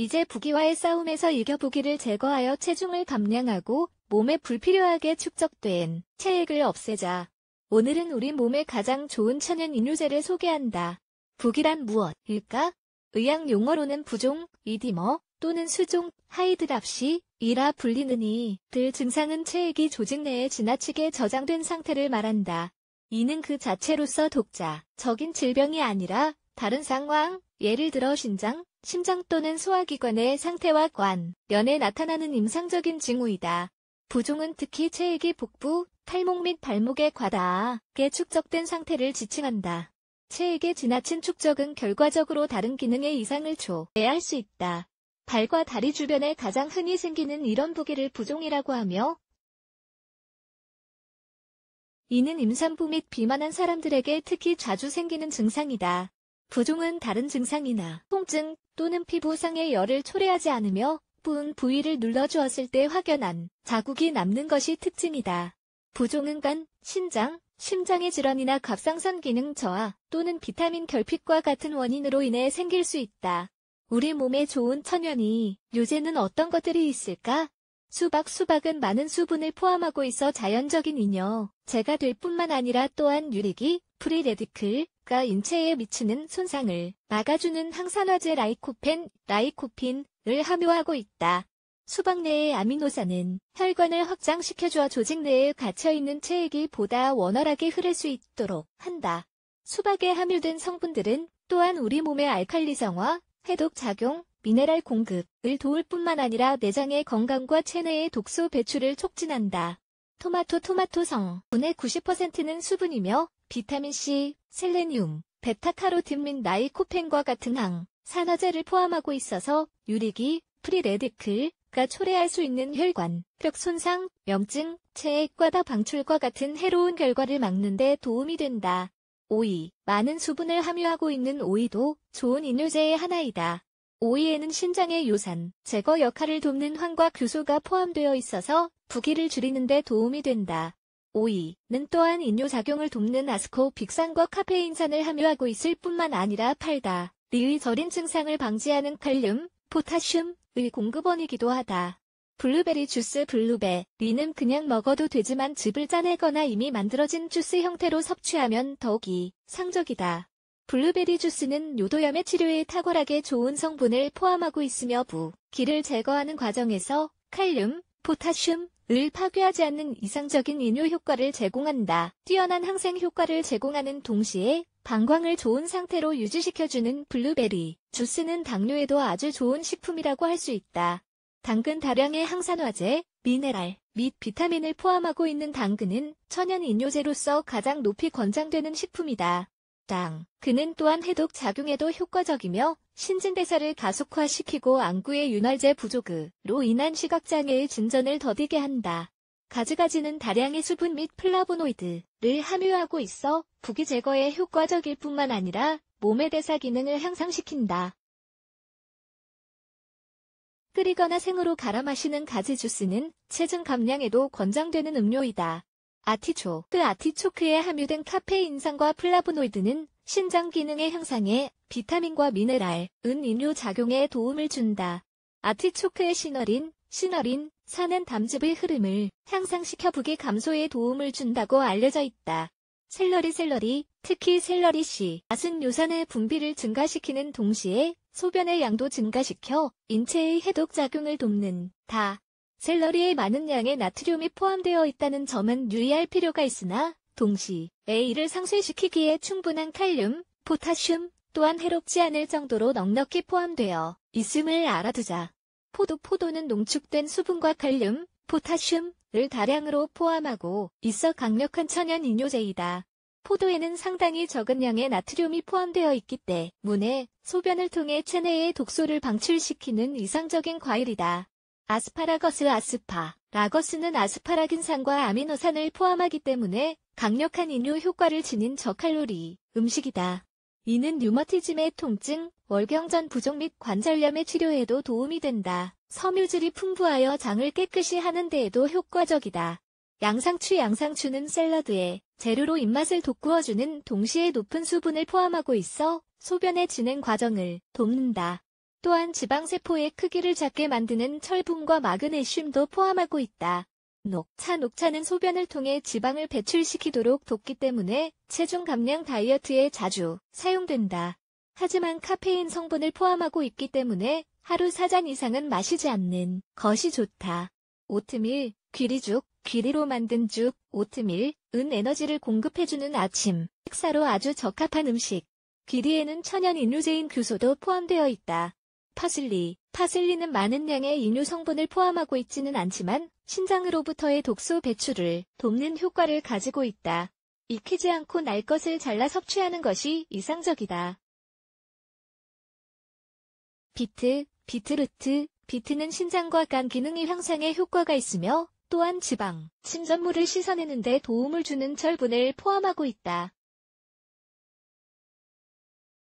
이제 부기와의 싸움에서 이겨 부기를 제거하여 체중을 감량하고 몸에 불필요하게 축적된 체액을 없애자. 오늘은 우리 몸에 가장 좋은 천연 인류제를 소개한다. 부기란 무엇일까? 의학 용어로는 부종, 이디머 또는 수종, 하이드랍시, 이라 불리느니 들 증상은 체액이 조직 내에 지나치게 저장된 상태를 말한다. 이는 그 자체로서 독자적인 질병이 아니라 다른 상황, 예를 들어 신장, 심장 또는 소화기관의 상태와 관, 면에 나타나는 임상적인 징후이다. 부종은 특히 체액이 복부, 탈목및 발목에 과다하게 축적된 상태를 지칭한다. 체액의 지나친 축적은 결과적으로 다른 기능의 이상을 초래할 수 있다. 발과 다리 주변에 가장 흔히 생기는 이런 부기를 부종이라고 하며 이는 임산부 및 비만한 사람들에게 특히 자주 생기는 증상이다. 부종은 다른 증상이나 통증 또는 피부상의 열을 초래하지 않으며 부은 부위를 눌러주었을 때 확연한 자국이 남는 것이 특징이다. 부종은 간, 신장, 심장의 질환이나 갑상선 기능 저하 또는 비타민 결핍과 같은 원인으로 인해 생길 수 있다. 우리 몸에 좋은 천연이 요새는 어떤 것들이 있을까? 수박 수박은 많은 수분을 포함하고 있어 자연적인 이뇨, 제가 될 뿐만 아니라 또한 유리기, 프리레디클, 가 인체에 미치는 손상을 막아주는 항산화제 라이코펜, 라이코핀을 함유하고 있다. 수박 내의 아미노산은 혈관을 확장시켜주어 조직 내에 갇혀있는 체액이 보다 원활하게 흐를 수 있도록 한다. 수박에 함유된 성분들은 또한 우리 몸의 알칼리성화, 해독 작용, 미네랄 공급을 도울 뿐만 아니라 내장의 건강과 체내의 독소 배출을 촉진한다. 토마토 토마토 성분의 90%는 수분이며 비타민C, 셀레늄, 베타카로틴 및 나이코펜과 같은 항, 산화제를 포함하고 있어서 유리기, 프리레디클가 초래할 수 있는 혈관, 뼈 손상, 염증, 체액과 다 방출과 같은 해로운 결과를 막는 데 도움이 된다. 오이, 많은 수분을 함유하고 있는 오이도 좋은 이뇨제의 하나이다. 오이에는 신장의 요산, 제거 역할을 돕는 황과 규소가 포함되어 있어서 부기를 줄이는 데 도움이 된다. 오이는 또한 인뇨작용을 돕는 아스코빅산과 카페인산을 함유하고 있을 뿐만 아니라 팔다. 리의 절인 증상을 방지하는 칼륨, 포타슘의 공급원이기도 하다. 블루베리 주스 블루베, 리는 그냥 먹어도 되지만 즙을 짜내거나 이미 만들어진 주스 형태로 섭취하면 더욱이 상적이다. 블루베리 주스는 요도염의 치료에 탁월하게 좋은 성분을 포함하고 있으며 부, 기를 제거하는 과정에서 칼륨, 포타슘, 을 파괴하지 않는 이상적인 인효 효과를 제공한다. 뛰어난 항생 효과를 제공하는 동시에 방광을 좋은 상태로 유지시켜주는 블루베리. 주스는 당뇨에도 아주 좋은 식품이라고 할 수 있다. 당근 다량의 항산화제, 미네랄 및 비타민을 포함하고 있는 당근은 천연 인효제로서 가장 높이 권장되는 식품이다. 땅. 그는 또한 해독 작용에도 효과적이며 신진대사를 가속화시키고 안구의 윤활제 부족으로 인한 시각장애의 진전을 더디게 한다. 가지가지는 다량의 수분 및 플라보노이드를 함유하고 있어 부기 제거에 효과적일 뿐만 아니라 몸의 대사 기능을 향상시킨다. 끓이거나 생으로 갈아 마시는 가지 주스는 체중 감량에도 권장되는 음료이다. 아티초크 그 아티초크에 함유된 카페인산과 플라보노이드는 신장 기능의 향상에 비타민과 미네랄, 은 인류 작용에 도움을 준다. 아티초크의 시너린, 시너린, 산은 담즙의 흐름을 향상시켜 부기 감소에 도움을 준다고 알려져 있다. 샐러리 샐러리, 특히 샐러리 씨, 아은 요산의 분비를 증가시키는 동시에 소변의 양도 증가시켜 인체의 해독 작용을 돕는다. 샐러리에 많은 양의 나트륨이 포함되어 있다는 점은 유의할 필요가 있으나 동시 에 이를 상쇄시키기에 충분한 칼륨, 포타슘 또한 해롭지 않을 정도로 넉넉히 포함되어 있음을 알아두자. 포도 포도는 농축된 수분과 칼륨, 포타슘을 다량으로 포함하고 있어 강력한 천연 이뇨제이다. 포도에는 상당히 적은 양의 나트륨이 포함되어 있기 때문에 소변을 통해 체내의 독소를 방출시키는 이상적인 과일이다. 아스파라거스 아스파, 라거스는 아스파라긴산과 아미노산을 포함하기 때문에 강력한 인류 효과를 지닌 저칼로리 음식이다. 이는 류머티즘의 통증, 월경전 부종 및 관절염의 치료에도 도움이 된다. 섬유질이 풍부하여 장을 깨끗이 하는 데에도 효과적이다. 양상추 양상추는 샐러드에 재료로 입맛을 돋구어주는 동시에 높은 수분을 포함하고 있어 소변의 진행 과정을 돕는다. 또한 지방세포의 크기를 작게 만드는 철분과 마그네슘도 포함하고 있다. 녹차 녹차는 소변을 통해 지방을 배출시키도록 돕기 때문에 체중 감량 다이어트에 자주 사용된다. 하지만 카페인 성분을 포함하고 있기 때문에 하루 4잔 이상은 마시지 않는 것이 좋다. 오트밀, 귀리죽, 귀리로 만든 죽, 오트밀, 은 에너지를 공급해주는 아침, 식사로 아주 적합한 음식. 귀리에는 천연 인류제인 규소도 포함되어 있다. 파슬리. 파슬리는 많은 양의 인유 성분을 포함하고 있지는 않지만 신장으로부터의 독소 배출을 돕는 효과를 가지고 있다. 익히지 않고 날 것을 잘라 섭취하는 것이 이상적이다. 비트, 비트루트, 비트는 신장과 간 기능의 향상에 효과가 있으며 또한 지방, 침전물을 씻어내는 데 도움을 주는 철분을 포함하고 있다.